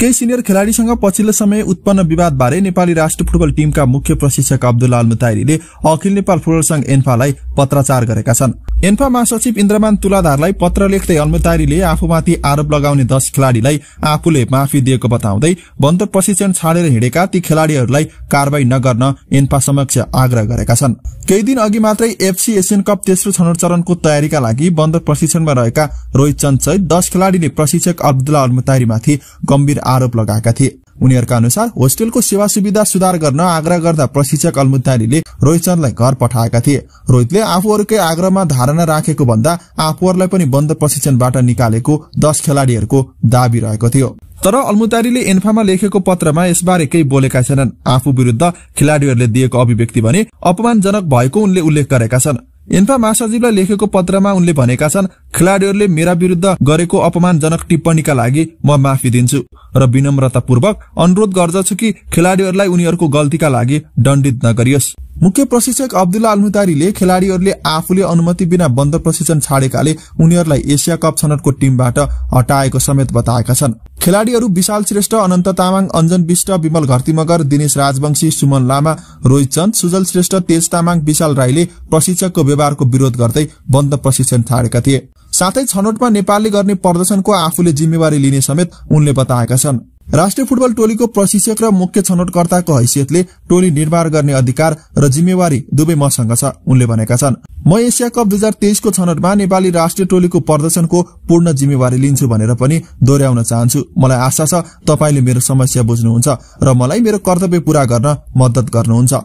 केही सिनियर खेलाड़ीसँग पछिल्लो समय उत्पन्न विवादबारे नेपाली राष्ट्र फुटबल टीमका मुख्य प्रशिक्षक अब्दुल लाल मुताइरीले अखिल नेपाल फुटबल संघ एन्फालाई पत्राचार गरेका छन् एन्फा महासचिव इन्द्रमान तुलाधारलाई पत्र लेख्दै अल्मतारीले आफूमाथि आरोप लगाउने दस खेलाड़ीलाई आफूले माफी दिएको बताउँदै बन्दर प्रशिक्षण छाडेर हिँडेका ती खेलाड़ीहरूलाई कार्यवाही नगर्न एन्फा समक्ष आग्रह गरेका छन् केही दिन अघि मात्रै एफसी एसियन कप तेस्रो छनौट चरणको तयारीका लागि बन्दर प्रशिक्षणमा रहेका रोहित चन्द सहित दस खेलाड़ीले प्रशिक्षक अब्दुल्ला अल्मुतारीमाथि गम्भीर आरोप लगाएका थिए उनीहरूका अनुसार होस्टेलको सेवा सुविधा सुधार गर्न आग्रह गर्दा प्रशिक्षक रोहित रोहितचन्दलाई घर पठाएका थिए रोहितले आफूहरूकै आग्रहमा धारणा राखेको भन्दा आफूहरूलाई पनि बन्द प्रशिक्षणबाट निकालेको दस खेलाड़ीहरूको दावी रहेको थियो तर अल्मुतारीले एन्फामा लेखेको पत्रमा यसबारे केही बोलेका छैनन् आफू विरूद्ध खेलाड़ीहरूले दिएको अभिव्यक्ति भने अपमानजनक भएको उनले उल्लेख गरेका छन् इन्फा महासचिवलाई लेखेको पत्रमा उनले भनेका छन् खेलाड़ीहरूले मेरा विरूद्ध गरेको अपमानजनक टिप्पणीका लागि म माफी दिन्छु र विनम्रतापूर्वक अनुरोध गर्दछु कि खेलाड़ीहरूलाई उनीहरूको गल्तीका लागि दण्डित नगरियोस् मुख्य प्रशिक्षक अब्दुल्ला अल्मुतारीले खेलाड़ीहरूले आफूले अनुमति बिना बन्द प्रशिक्षण छाडेकाले उनीहरूलाई एसिया कप छनौटको टिमबाट हटाएको समेत बताएका छन् खेलाड़ीहरू विशाल श्रेष्ठ अनन्त तामाङ अञ्जन विष्ट विमल घरतीमगर दिनेश राजवंशी सुमन लामा रोहित चन्द सुजल श्रेष्ठ तेज तामाङ विशाल राईले प्रशिक्षकको व्यवहारको विरोध गर्दै बन्द प्रशिक्षण छाडेका थिए साथै छनौटमा नेपालले गर्ने प्रदर्शनको आफूले जिम्मेवारी लिने समेत उनले बताएका छन् राष्ट्रिय फुटबल टोलीको प्रशिक्षक र मुख्य छनौटकर्ताको हैसियतले टोली निर्माण गर्ने अधिकार र जिम्मेवारी दुवै मसँग छ उनले भनेका छन् म एसिया कप दुई हजार तेइसको छनौटमा नेपाली राष्ट्रिय टोलीको प्रदर्शनको पूर्ण जिम्मेवारी लिन्छु भनेर पनि दोहोऱ्याउन चाहन्छु मलाई आशा छ तपाईँले मेरो समस्या बुझ्नुहुन्छ र मलाई मेरो कर्तव्य पूरा गर्न मद्दत गर्नुहुन्छ